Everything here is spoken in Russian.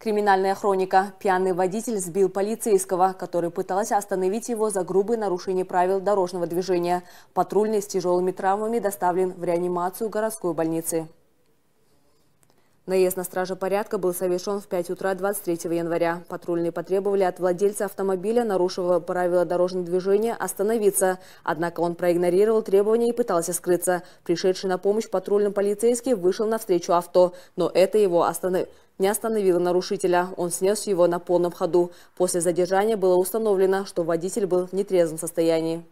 Криминальная хроника. Пьяный водитель сбил полицейского, который пытался остановить его за грубые нарушения правил дорожного движения. Патрульный с тяжелыми травмами доставлен в реанимацию городской больницы. Наезд на стража порядка был совершен в 5 утра 23 января. Патрульные потребовали от владельца автомобиля, нарушившего правила дорожного движения, остановиться. Однако он проигнорировал требования и пытался скрыться. Пришедший на помощь патрульным полицейский вышел навстречу авто, но это его остановило не остановила нарушителя. Он снес его на полном ходу. После задержания было установлено, что водитель был в нетрезвом состоянии.